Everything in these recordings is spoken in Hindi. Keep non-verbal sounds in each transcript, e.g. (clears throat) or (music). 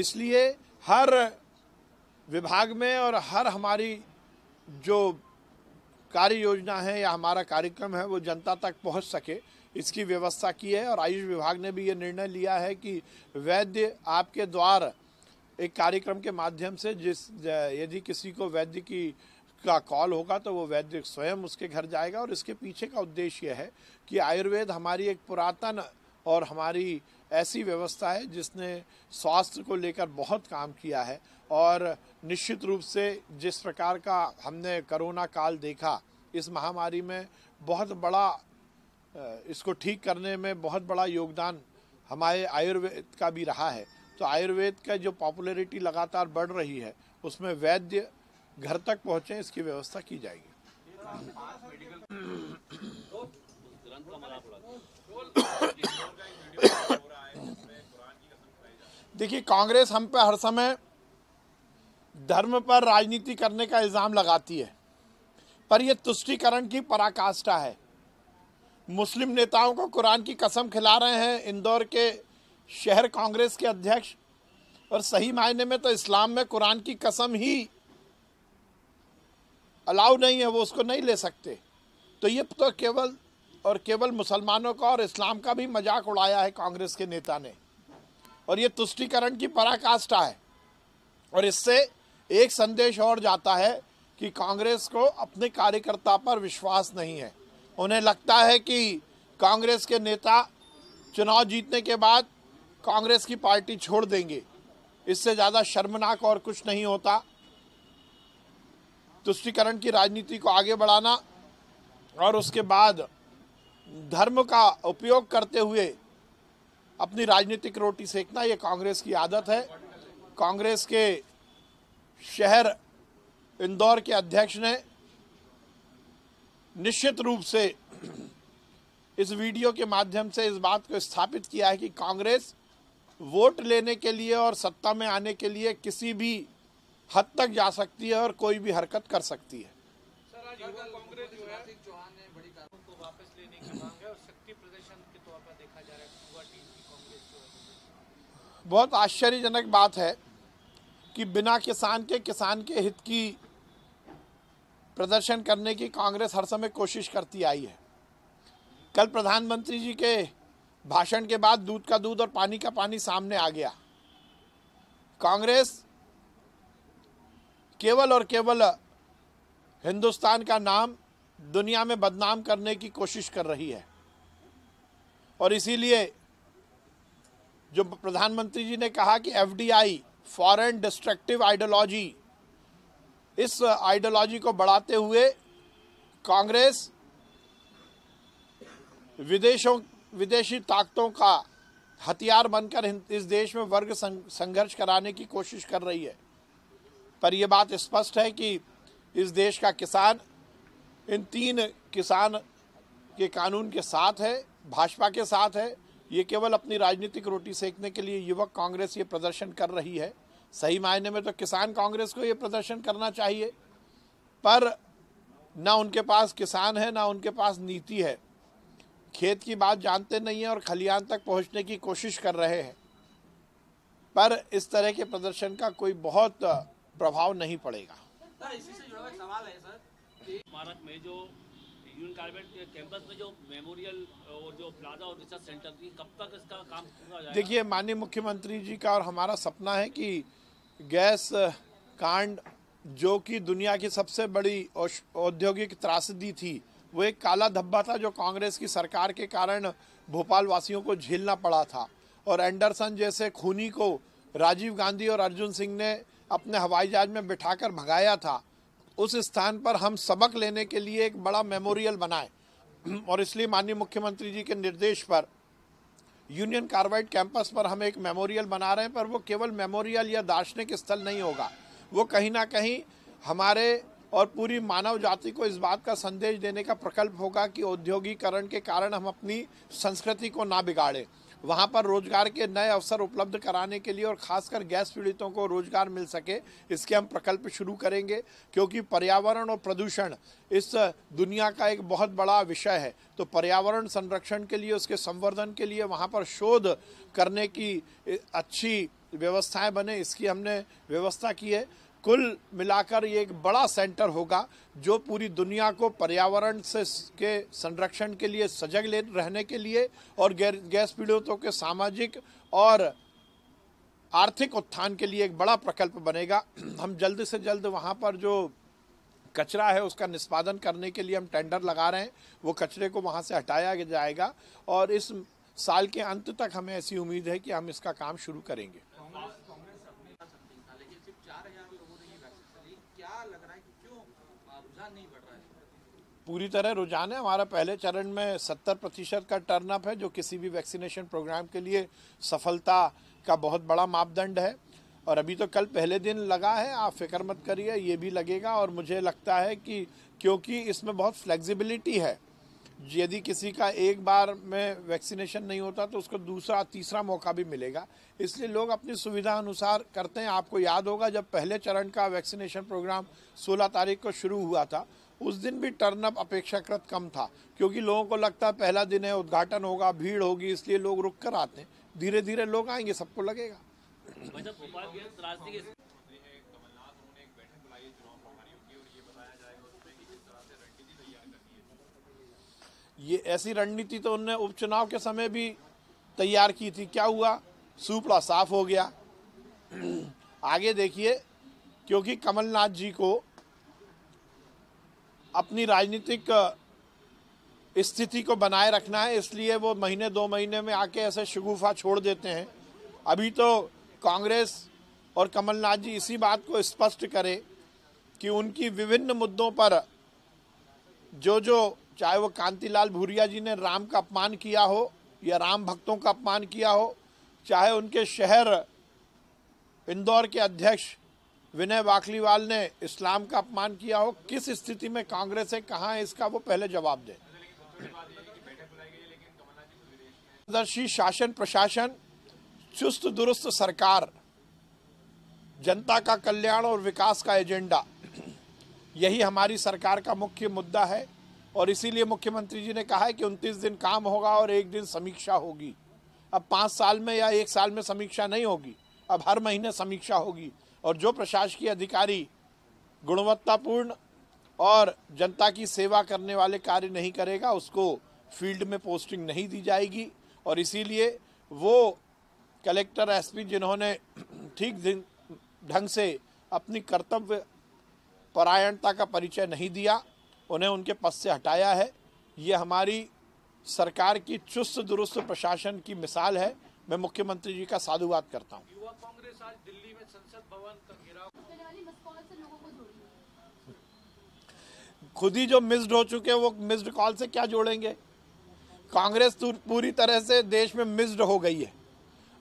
इसलिए हर विभाग में और हर हमारी जो कार्य योजना है या हमारा कार्यक्रम है वो जनता तक पहुंच सके इसकी व्यवस्था की है और आयुष विभाग ने भी ये निर्णय लिया है कि वैद्य आपके द्वार एक कार्यक्रम के माध्यम से जिस यदि किसी को वैद्य की का कॉल होगा तो वो वैद्य स्वयं उसके घर जाएगा और इसके पीछे का उद्देश्य है कि आयुर्वेद हमारी एक पुरातन और हमारी ऐसी व्यवस्था है जिसने स्वास्थ्य को लेकर बहुत काम किया है और निश्चित रूप से जिस प्रकार का हमने कोरोना काल देखा इस महामारी में बहुत बड़ा इसको ठीक करने में बहुत बड़ा योगदान हमारे आयुर्वेद का भी रहा है तो आयुर्वेद का जो पॉपुलैरिटी लगातार बढ़ रही है उसमें वैद्य घर तक पहुँचे इसकी व्यवस्था की जाएगी (coughs) (coughs) (coughs) देखिए कांग्रेस हम पे हर समय धर्म पर राजनीति करने का इल्ज़ाम लगाती है पर यह तुष्टिकरण की पराकाष्ठा है मुस्लिम नेताओं को कुरान की कसम खिला रहे हैं इंदौर के शहर कांग्रेस के अध्यक्ष और सही मायने में तो इस्लाम में कुरान की कसम ही अलाउ नहीं है वो उसको नहीं ले सकते तो ये तो केवल और केवल मुसलमानों का और इस्लाम का भी मजाक उड़ाया है कांग्रेस के नेता ने और ये तुष्टिकरण की पराकाष्ठा है और इससे एक संदेश और जाता है कि कांग्रेस को अपने कार्यकर्ता पर विश्वास नहीं है उन्हें लगता है कि कांग्रेस के नेता चुनाव जीतने के बाद कांग्रेस की पार्टी छोड़ देंगे इससे ज़्यादा शर्मनाक और कुछ नहीं होता तुष्टिकरण की राजनीति को आगे बढ़ाना और उसके बाद धर्म का उपयोग करते हुए अपनी राजनीतिक रोटी सेकना ये कांग्रेस की आदत है कांग्रेस के शहर इंदौर के अध्यक्ष ने निश्चित रूप से इस वीडियो के माध्यम से इस बात को स्थापित किया है कि कांग्रेस वोट लेने के लिए और सत्ता में आने के लिए किसी भी हद तक जा सकती है और कोई भी हरकत कर सकती है वापस लेने की मांग है और शक्ति प्रदर्शन के तौर पर देखा जा रहा है गुवाहाटी की कांग्रेस बहुत आश्चर्यजनक बात है कि बिना किसान के किसान के हित की प्रदर्शन करने की कांग्रेस हर समय कोशिश करती आई है कल प्रधानमंत्री जी के भाषण के बाद दूध का दूध और पानी का पानी सामने आ गया कांग्रेस केवल और केवल हिंदुस्तान का नाम दुनिया में बदनाम करने की कोशिश कर रही है और इसीलिए जो प्रधानमंत्री जी ने कहा कि एफडीआई फॉरेन डिस्ट्रक्टिव आइडियोलॉजी इस आइडियोलॉजी को बढ़ाते हुए कांग्रेस विदेशों विदेशी ताकतों का हथियार बनकर इस देश में वर्ग संघर्ष कराने की कोशिश कर रही है पर यह बात स्पष्ट है कि इस देश का किसान इन तीन किसान के कानून के साथ है भाजपा के साथ है ये केवल अपनी राजनीतिक रोटी सेकने के लिए युवक कांग्रेस ये प्रदर्शन कर रही है सही मायने में तो किसान कांग्रेस को ये प्रदर्शन करना चाहिए पर ना उनके पास किसान है ना उनके पास नीति है खेत की बात जानते नहीं है और खलियान तक पहुंचने की कोशिश कर रहे हैं पर इस तरह के प्रदर्शन का कोई बहुत प्रभाव नहीं पड़ेगा इसी से जुड़ा सवाल है सर भारत में जो यूनियन कार्बेट कैंपस में जो मेमोरियल और जो प्लाजा और रिसर्च सेंटर की कब तक इसका काम देखिए माननीय मुख्यमंत्री जी का और हमारा सपना है कि गैस कांड जो कि दुनिया की सबसे बड़ी औद्योगिक त्रासदी थी वो एक काला धब्बा था जो कांग्रेस की सरकार के कारण भोपाल वासियों को झेलना पड़ा था और एंडरसन जैसे खूनी को राजीव गांधी और अर्जुन सिंह ने अपने हवाई जहाज में बिठाकर भगाया था उस स्थान पर हम सबक लेने के लिए एक बड़ा मेमोरियल बनाएं और इसलिए माननीय मुख्यमंत्री जी के निर्देश पर यूनियन कार्बाइड कैंपस पर हम एक मेमोरियल बना रहे हैं पर वो केवल मेमोरियल या दार्शनिक स्थल नहीं होगा वो कहीं ना कहीं हमारे और पूरी मानव जाति को इस बात का संदेश देने का प्रकल्प होगा कि औद्योगिकरण के कारण हम अपनी संस्कृति को ना बिगाड़ें वहाँ पर रोजगार के नए अवसर उपलब्ध कराने के लिए और खासकर गैस पीड़ितों को रोजगार मिल सके इसके हम प्रकल्प शुरू करेंगे क्योंकि पर्यावरण और प्रदूषण इस दुनिया का एक बहुत बड़ा विषय है तो पर्यावरण संरक्षण के लिए उसके संवर्धन के लिए वहाँ पर शोध करने की अच्छी व्यवस्थाएं बने इसकी हमने व्यवस्था की है कुल मिलाकर ये एक बड़ा सेंटर होगा जो पूरी दुनिया को पर्यावरण से के संरक्षण के लिए सजग ले रहने के लिए और गैस पीड़ितों के सामाजिक और आर्थिक उत्थान के लिए एक बड़ा प्रकल्प बनेगा (clears throat) हम जल्द से जल्द वहाँ पर जो कचरा है उसका निष्पादन करने के लिए हम टेंडर लगा रहे हैं वो कचरे को वहाँ से हटाया जाएगा और इस साल के अंत तक हमें ऐसी उम्मीद है कि हम इसका काम शुरू करेंगे पूरी तरह रुझान है हमारा पहले चरण में 70 प्रतिशत का टर्न अप है जो किसी भी वैक्सीनेशन प्रोग्राम के लिए सफलता का बहुत बड़ा मापदंड है और अभी तो कल पहले दिन लगा है आप फिक्र मत करिए ये भी लगेगा और मुझे लगता है कि क्योंकि इसमें बहुत फ्लेक्सिबिलिटी है यदि किसी का एक बार में वैक्सीनेशन नहीं होता तो उसको दूसरा तीसरा मौका भी मिलेगा इसलिए लोग अपनी सुविधा अनुसार करते हैं आपको याद होगा जब पहले चरण का वैक्सीनेशन प्रोग्राम 16 तारीख को शुरू हुआ था उस दिन भी टर्न अपेक्षाकृत कम था क्योंकि लोगों को लगता है पहला दिन है उद्घाटन होगा भीड़ होगी इसलिए लोग रुक कर आते हैं धीरे धीरे लोग आएंगे सबको लगेगा ये ऐसी रणनीति तो उनने उपचुनाव के समय भी तैयार की थी क्या हुआ सूपड़ा साफ हो गया (clears throat) आगे देखिए क्योंकि कमलनाथ जी को अपनी राजनीतिक स्थिति को बनाए रखना है इसलिए वो महीने दो महीने में आके ऐसे शगुफा छोड़ देते हैं अभी तो कांग्रेस और कमलनाथ जी इसी बात को स्पष्ट करें कि उनकी विभिन्न मुद्दों पर जो जो चाहे वो कांतिलाल भूरिया जी ने राम का अपमान किया हो या राम भक्तों का अपमान किया हो चाहे उनके शहर इंदौर के अध्यक्ष विनय वाखलीवाल ने इस्लाम का अपमान किया हो किस स्थिति में कांग्रेस है कहाँ है इसका वो पहले जवाब दे दर्शी शासन प्रशासन चुस्त दुरुस्त सरकार जनता का कल्याण और विकास का एजेंडा यही हमारी सरकार का मुख्य मुद्दा है और इसीलिए मुख्यमंत्री जी ने कहा है कि 29 दिन काम होगा और एक दिन समीक्षा होगी अब पाँच साल में या एक साल में समीक्षा नहीं होगी अब हर महीने समीक्षा होगी और जो प्रशासकीय अधिकारी गुणवत्तापूर्ण और जनता की सेवा करने वाले कार्य नहीं करेगा उसको फील्ड में पोस्टिंग नहीं दी जाएगी और इसीलिए वो कलेक्टर एसपी जिन्होंने ठीक ढंग से अपनी कर्तव्य परायणता का परिचय नहीं दिया उन्हें उनके पद से हटाया है ये हमारी सरकार की चुस्त दुरुस्त प्रशासन की मिसाल है मैं मुख्यमंत्री जी का साधुवाद करता हूँ युवा कांग्रेस आज दिल्ली में संसद भवन का खुद ही जो मिस्ड हो चुके हैं वो मिस्ड कॉल से क्या जोड़ेंगे कांग्रेस पूरी तरह से देश में मिस्ड हो गई है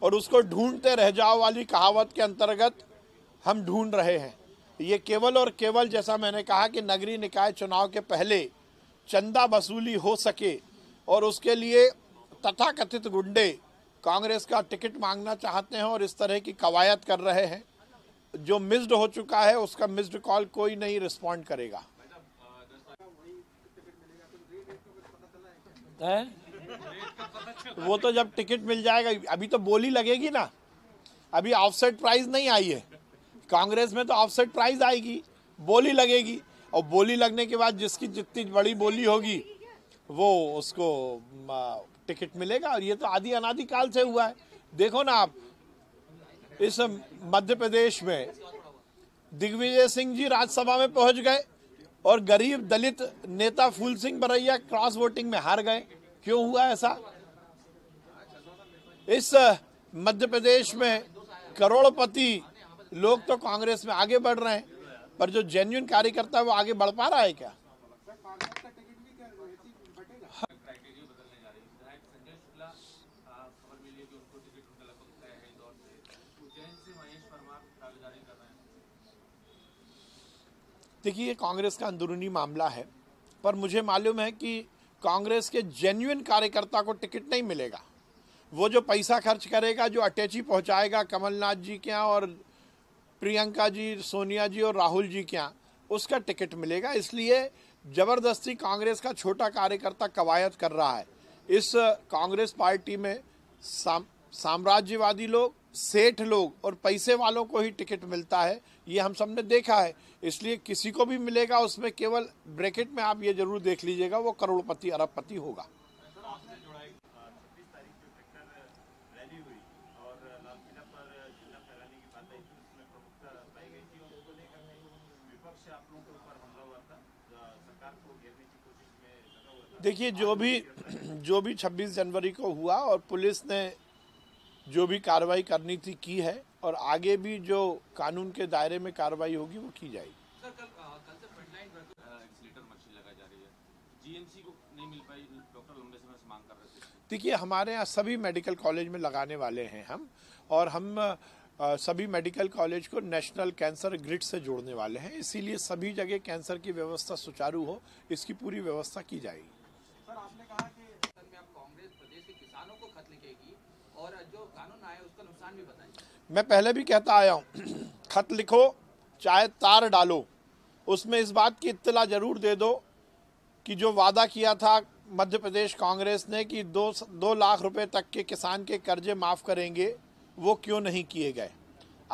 और उसको ढूंढते रह जाओ वाली कहावत के अंतर्गत हम ढूंढ रहे हैं ये केवल और केवल जैसा मैंने कहा कि नगरीय निकाय चुनाव के पहले चंदा वसूली हो सके और उसके लिए तथाकथित गुंडे कांग्रेस का टिकट मांगना चाहते हैं और इस तरह की कवायद कर रहे हैं जो मिस्ड हो चुका है उसका मिस्ड कॉल कोई नहीं रिस्पॉन्ड करेगा है? वो तो जब टिकट मिल जाएगा अभी तो बोली लगेगी ना अभी ऑफसेट प्राइस नहीं आई है कांग्रेस में तो ऑफसेट प्राइस आएगी बोली लगेगी और बोली लगने के बाद जिसकी जितनी बड़ी बोली होगी वो उसको टिकट मिलेगा और ये तो आदि अनादि काल से हुआ है देखो ना आप इस मध्य प्रदेश में दिग्विजय सिंह जी राज्यसभा में पहुंच गए और गरीब दलित नेता फूल सिंह बरैया क्रॉस वोटिंग में हार गए क्यों हुआ ऐसा इस मध्य प्रदेश में करोड़पति लोग तो कांग्रेस में आगे बढ़ रहे हैं पर जो जेन्यून कार्यकर्ता है वो आगे बढ़ पा रहा है क्या देखिए ये कांग्रेस का अंदरूनी मामला है पर मुझे मालूम है कि कांग्रेस के जेन्यून कार्यकर्ता को टिकट नहीं मिलेगा वो जो पैसा खर्च करेगा जो अटैची पहुंचाएगा कमलनाथ जी के यहाँ और प्रियंका जी सोनिया जी और राहुल जी के यहाँ उसका टिकट मिलेगा इसलिए ज़बरदस्ती कांग्रेस का छोटा कार्यकर्ता कवायद कर रहा है इस कांग्रेस पार्टी में साम, साम्राज्यवादी लोग सेठ लोग और पैसे वालों को ही टिकट मिलता है ये हम सब ने देखा है इसलिए किसी को भी मिलेगा उसमें केवल ब्रैकेट में आप ये जरूर देख लीजिएगा वो करोड़पति अरबपति होगा देखिए जो भी जो भी 26 जनवरी को हुआ और पुलिस ने जो भी कार्रवाई करनी थी की है और आगे भी जो कानून के दायरे में कार्रवाई होगी वो की जाएगी सर कल कल से फ्रंटलाइन मशीन लगाई जा रही है जीएमसी को नहीं मिल पाई डॉक्टर लंबे समय से मांग कर रहे थे देखिए हमारे यहाँ सभी मेडिकल कॉलेज में लगाने वाले हैं हम और हम सभी मेडिकल कॉलेज को नेशनल कैंसर ग्रिड से जोड़ने वाले हैं इसीलिए सभी जगह कैंसर की व्यवस्था सुचारू हो इसकी पूरी व्यवस्था की जाएगी सर आपने कहा कि और जो कानून आया उसका नुकसान भी बताइए मैं पहले भी कहता आया हूँ (clears throat) खत लिखो चाहे तार डालो उसमें इस बात की इत्तला ज़रूर दे दो कि जो वादा किया था मध्य प्रदेश कांग्रेस ने कि दो दो लाख रुपए तक के किसान के कर्जे माफ़ करेंगे वो क्यों नहीं किए गए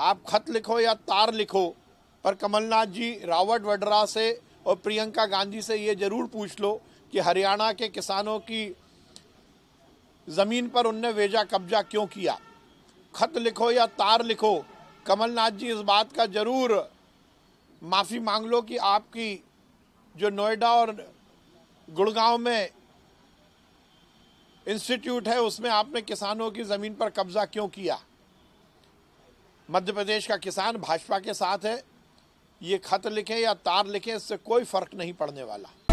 आप खत लिखो या तार लिखो पर कमलनाथ जी रावट वड्रा से और प्रियंका गांधी से ये ज़रूर पूछ लो कि हरियाणा के किसानों की ज़मीन पर उनने वेजा कब्जा क्यों किया खत लिखो या तार लिखो कमलनाथ जी इस बात का ज़रूर माफ़ी मांग लो कि आपकी जो नोएडा और गुड़गांव में इंस्टीट्यूट है उसमें आपने किसानों की ज़मीन पर कब्ज़ा क्यों किया मध्य प्रदेश का किसान भाजपा के साथ है ये खत लिखें या तार लिखें इससे कोई फ़र्क नहीं पड़ने वाला